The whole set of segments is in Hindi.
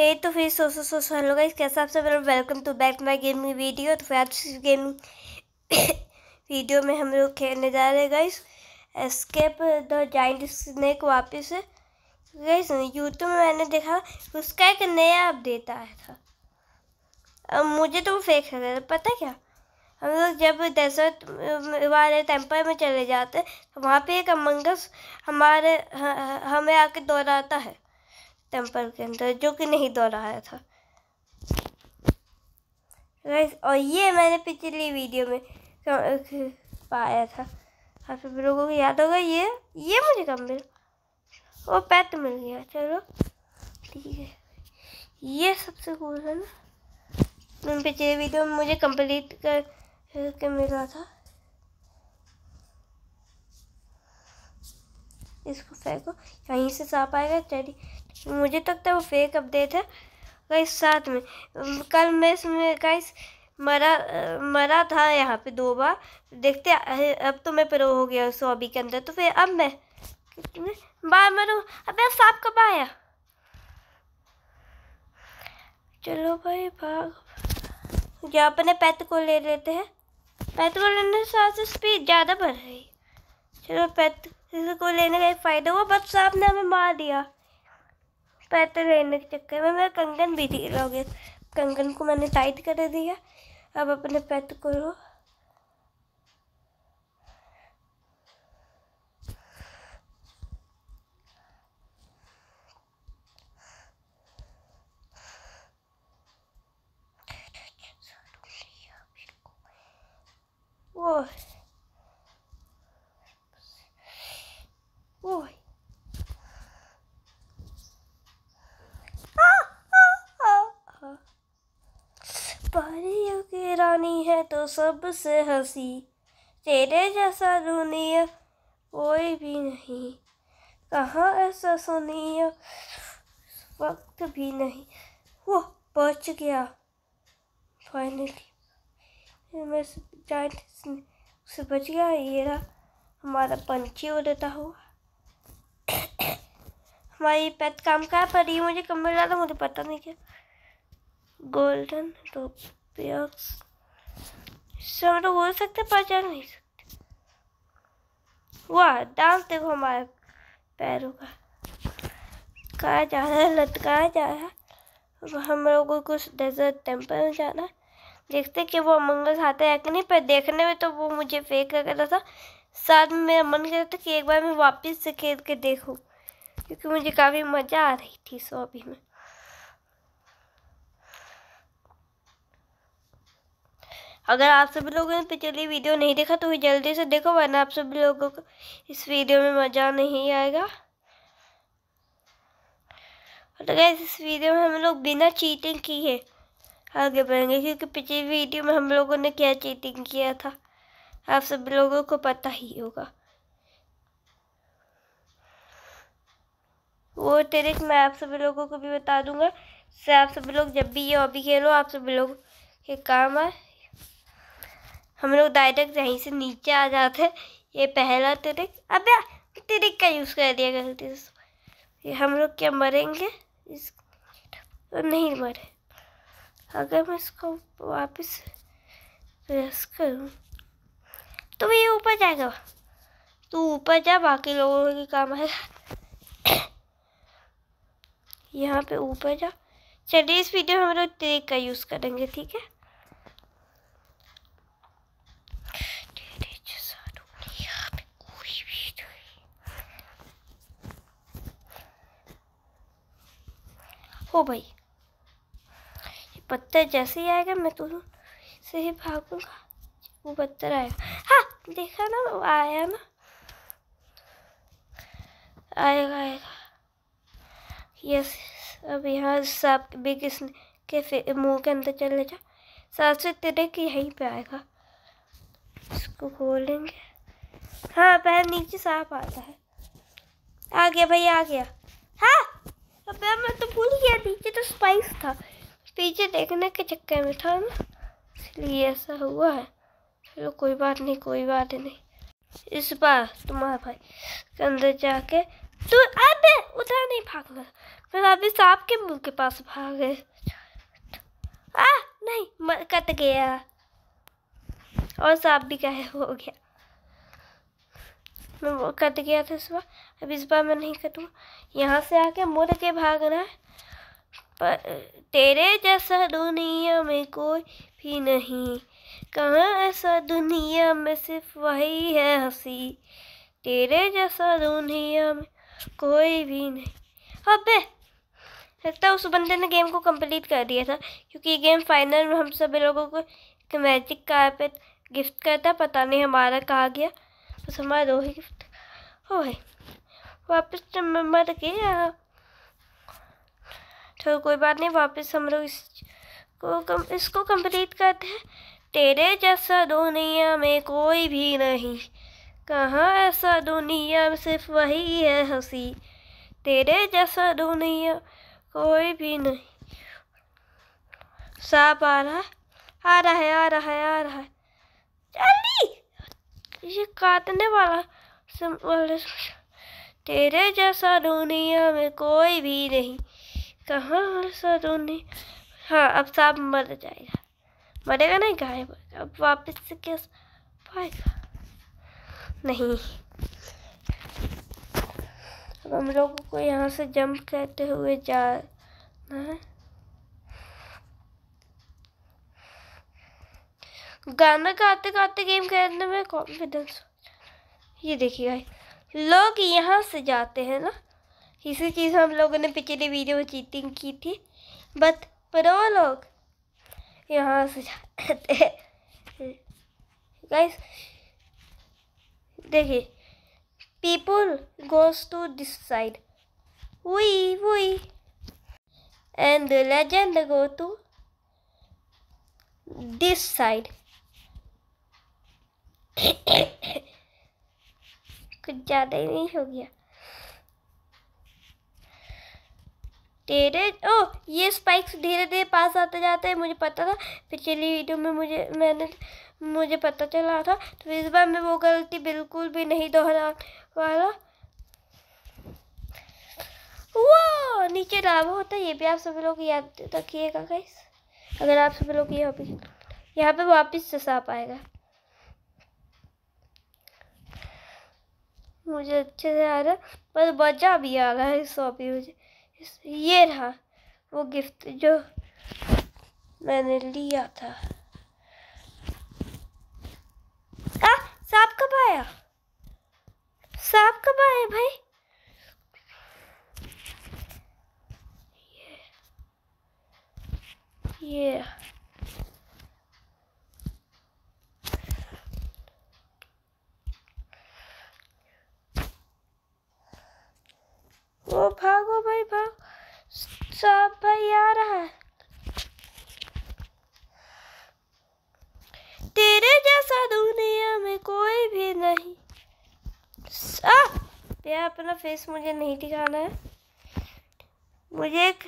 हे तो फिर सो सो सो सो हेलो गाइस कैसा आप सब welcome to back my gaming video तो फिर आज गेमिंग वीडियो में हम लोग खेलने जा रहे हैं guys escape the giant snake वापस गाइस यूट्यूब में मैंने देखा उसका एक नया अपडेट आया था अब मुझे तो वो फेक लग रहा था पता क्या हम लोग जब डेजर्ट वाले टेम्पल में चले जाते तो वहाँ पर एक अमंगस हमारे हमें आके दोहराता है टेम्पल के अंदर जो कि नहीं दोहराया था गाइस और ये मैंने पिछली वीडियो में तो, पाया था आप सब लोगों को याद होगा ये ये मुझे कम मिल वो पैट मिल गया चलो ठीक है ये सबसे कूल है ना मैंने पिछले वीडियो में मुझे कंप्लीट कर करके मिला था इसको फेंको यहीं से साफ आएगा चलिए मुझे तो लगता है वो फेक अपडेट है कई साथ में कल मैं इसमें कई मरा मरा था यहाँ पे दो बार देखते अब तो मैं प्रो हो गया उस हॉबी के अंदर तो फिर अब मैं बार मरूँ अब सांप कब आया चलो भाई भाग जो अपने पैत को ले लेते हैं पैत को लेने से स्पीड तो ज़्यादा बढ़ रही चलो पैत को लेने का एक फ़ायदा हुआ बस साहब ने हमें मार दिया पैदल तो रहने के चक्कर में मेरा कंगन भी ढीला हो गया कंगन को मैंने टाइट कर दिया अब अपने पैर को परियों की रानी है तो सबसे हंसी तेरे जैसा दुनिया कोई भी नहीं कहाँ ऐसा सुनिया वक्त भी नहीं वो बच गया फाइनली मैं जाइंट से बच गया ये रहा हमारा पंछी उड़ता हुआ हमारी पेट काम कहाँ पड़ी मुझे कम मिला था मुझे पता नहीं क्या गोल्डन तो प्लेयर्स इससे तो लोग बोल सकते पहचान नहीं सकते वाह डांस देखो हमारे पैरों का कहा जा रहा है लटकाया जा रहा है हम लोगों को डेजर्ट टेम्पल में जाना है देखते कि वो मंगल खाता है कि नहीं पर देखने में तो वो मुझे फेक कर रहा था साथ में मेरा मन कर रहा था कि एक बार मैं वापस से खेल के देखूँ क्योंकि मुझे काफ़ी मज़ा आ रही थी सो अभी में अगर आप सभी लोगों ने पिछली तो वीडियो नहीं देखा तो जल्दी से देखो वरना आप सभी लोगों को इस वीडियो में मज़ा नहीं आएगा तो गैस इस वीडियो में हम लोग बिना चीटिंग की है आगे बढ़ेंगे क्योंकि पिछली वीडियो में हम लोगों ने क्या चीटिंग किया था आप सभी लोगों को पता ही होगा वो तेरे मैं आप सभी लोगों को भी बता दूंगा से आप सभी लोग जब भी ये अभी खेलो आप सभी लोग के काम आए हम लोग डायरेक्ट यहीं से नीचे आ जाते हैं ये पहला ट्रिक अब ट्रिक का यूज़ कर दिया गलती से हम लोग क्या मरेंगे इस तो नहीं मरे अगर मैं इसको वापस प्रेस करूँ तो ये ऊपर जाएगा तो ऊपर जा बाकी लोगों के काम है यहाँ पे ऊपर जा चलिए इस वीडियो में हम लोग ट्रिक का यूज़ करेंगे ठीक है हो भाई ये पत्थर जैसे ही आएगा मैं तो से ही भागूंगा वो पत्थर आएगा हाँ देखा ना आया ना आएगा आएगा यस अब यहाँ सब बिग स्नेक के मुंह के अंदर चले जा से तेरे की यहीं पे आएगा इसको खोलेंगे हाँ पैर नीचे सांप आता है आ गया भाई आ गया हाँ अबे मैं तो भूल गया नीचे तो स्पाइस था पीछे देखने के चक्कर में था ना इसलिए ऐसा हुआ है चलो कोई बात नहीं कोई बात नहीं इस बार तुम्हारा भाई के अंदर जाके तो अब उधर नहीं भागना फिर अभी सांप तो के मुंह के पास भागे आ नहीं मर कट गया और सांप भी गायब हो गया मैं वो कट गया था इस बार अब इस बार मैं नहीं करूँगा यहाँ से आके मुड़ के भागना है पर तेरे जैसा दुनिया में कोई भी नहीं कहाँ ऐसा दुनिया में सिर्फ वही है हंसी तेरे जैसा दुनिया में कोई भी नहीं अबे लगता उस बंदे ने गेम को कंप्लीट कर दिया था क्योंकि ये गेम फाइनल में हम सभी लोगों को एक मैजिक कारपेट गिफ्ट करता पता नहीं हमारा कहा गया बस हमारा दो ही गिफ्ट हो भाई वापस तो मैं मर गया तो कोई बात नहीं वापस हम लोग इसको कम, इसको कंप्लीट करते हैं तेरे जैसा दुनिया में कोई भी नहीं कहाँ ऐसा दुनिया में सिर्फ वही है हंसी तेरे जैसा दुनिया कोई भी नहीं साफ आ रहा आ रहा है आ रहा है आ रहा है जल्दी ये काटने वाला तेरे जैसा दुनिया में कोई भी नहीं कहाँ सा दुनिया हाँ अब साहब मर जाएगा मरेगा नहीं गायब अब वापस से कैसे पाएगा नहीं अब हम लोगों को यहाँ से जंप करते हुए जाना है गाना गाते गाते गेम खेलने में कॉन्फिडेंस ये देखिए लोग यहाँ से जाते हैं ना इसी चीज़ हम लोगों ने पिछले वीडियो में चीटिंग की थी बट प्रो लोग यहाँ से जाते हैं देखिए people goes to this side वही वही and legend go to this side कुछ ज़्यादा ही नहीं हो गया तेरे ओ ये स्पाइक्स धीरे धीरे पास आते जाते हैं मुझे पता था पिछली वीडियो में मुझे मैंने मुझे पता चला था तो इस बार मैं वो गलती बिल्कुल भी नहीं दोहरा वाला वो नीचे लाभ होता है ये भी आप सभी लोग याद तो रखिएगा गाइस अगर आप सभी लोग यहाँ पे यहाँ पे वापस से सांप आएगा मुझे अच्छे से आ रहा पर मज़ा भी आ रहा है सॉपी मुझे ये रहा वो गिफ्ट जो मैंने लिया था आ सांप कब आया सांप कब आया भाई ये, yeah. वो भागो भाई भाग सब भाई आ रहा है तेरे जैसा दुनिया में कोई भी नहीं ये अपना फेस मुझे नहीं दिखाना है मुझे एक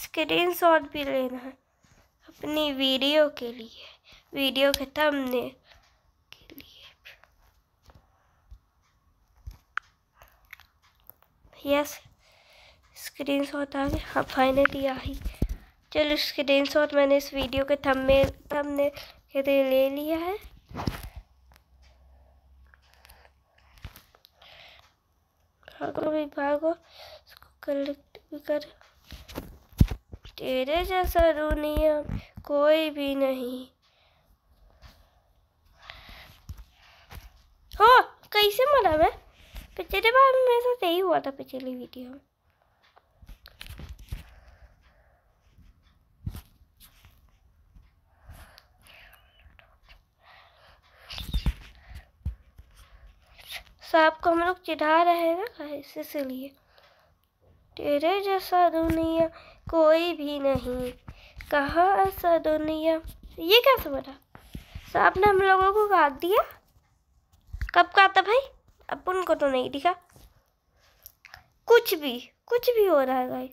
स्क्रीन शॉट भी लेना है अपनी वीडियो के लिए वीडियो के थंबनेल यस स्क्रीन शॉट आ गया हाँ फाइनली आई चलो स्क्रीन शॉट मैंने इस वीडियो के थंबनेल थंबनेल के लिए ले लिया है भागो भी भागो इसको कलेक्ट भी कर तेरे जैसा दुनिया कोई भी नहीं हो हाँ, कैसे मरा मैं पिछले बार मेरे साथ यही हुआ था पिछली वीडियो में साहब को हम लोग चिढ़ा रहे हैं ना इसलिए तेरे जैसा दुनिया कोई भी नहीं कहा ऐसा दुनिया ये क्या समझा साहब ने हम लोगों को काट दिया कब काटा भाई अपन को तो नहीं दिखा कुछ भी कुछ भी हो रहा है भाई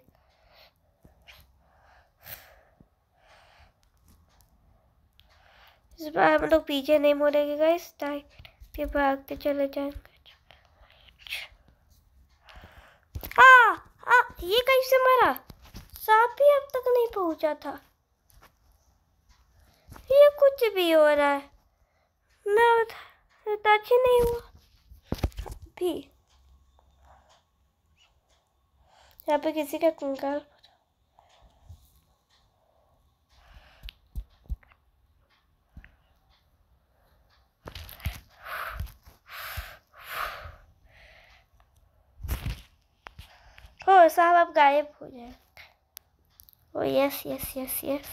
इस बार हम लोग पीछे नहीं मोड़ेंगे गाइस डायरेक्ट भागते चले जाएंगे आ आ ये कैसे मरा सांप ही अब तक नहीं पहुंचा था ये कुछ भी हो रहा है मैं उठा नहीं हुआ पी यहाँ पे किसी का कंकाल हो साहब आप गायब हो जाए oh yes yes yes yes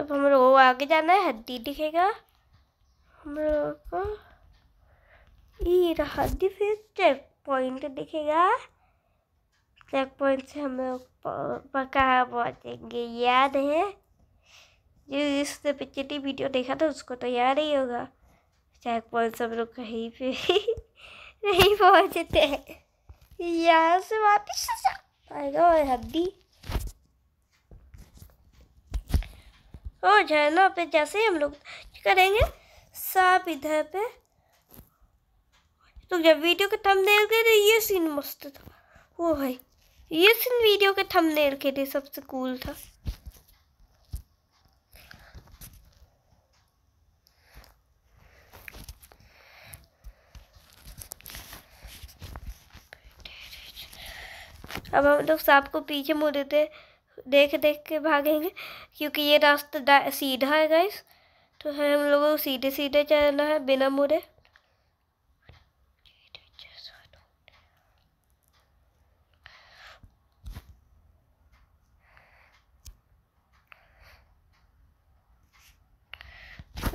अब हम लोग आगे जाना है हड्डी दिखेगा हम लोगों को ये रहा दी फिर चेक पॉइंट दिखेगा चेक पॉइंट से हम लोग पका पहुँचेंगे याद है जो इससे पिछली वीडियो देखा था उसको तो याद ही होगा चेक पॉइंट से हम लोग कहीं पे नहीं पहुँचते हैं यहाँ से वापस आएगा और हड्डी और झरना पे जैसे हम लोग करेंगे सब इधर पे तो जब वीडियो के थंबनेल के थे ये सीन मस्त था वो भाई ये सीन वीडियो के थंबनेल के थे सबसे कूल था अब हम लोग सांप को पीछे मुड़े थे देख देख के भागेंगे क्योंकि ये रास्ता सीधा है गाइस तो है हम लोगों को सीधे सीधे चलना है बिना मुड़े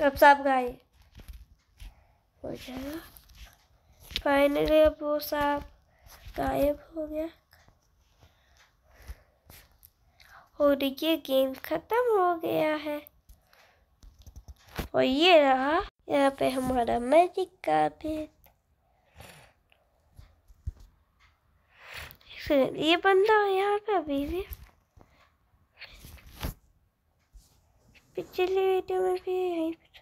अब साफ गाय हो जाएगा फाइनली अब वो साहब गायब हो गया और देखिए गेम ख़त्म हो गया है और ये रहा यहाँ पे हमारा मैजिक कार्पेट ये बंदा यहाँ पे अभी भी पिछले वीडियो में भी यहीं पर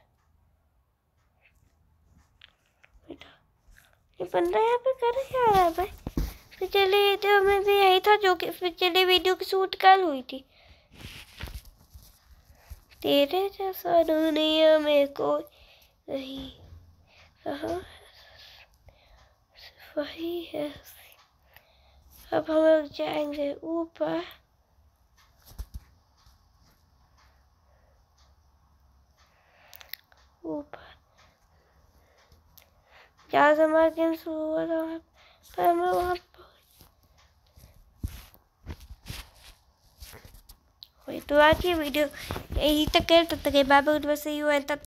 ये बंदा यहाँ पे कर क्या रहा है भाई पिछले वीडियो में भी यही था जो कि पिछले वीडियो की शूट कल हुई थी तेरे जैसा दुनिया में कोई नहीं हाँ, वही है अब हम लोग जाएंगे ऊपर ऊपर जहाँ से हमारा शुरू हुआ था पर हम लोग वहाँ तो आज की वीडियो यही तक है तब तक बाबा बाय बस यू है तब